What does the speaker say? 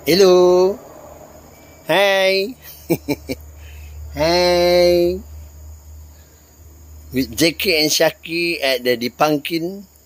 Hello. hi, hi. With Jackie and Shaki at the Dipankin.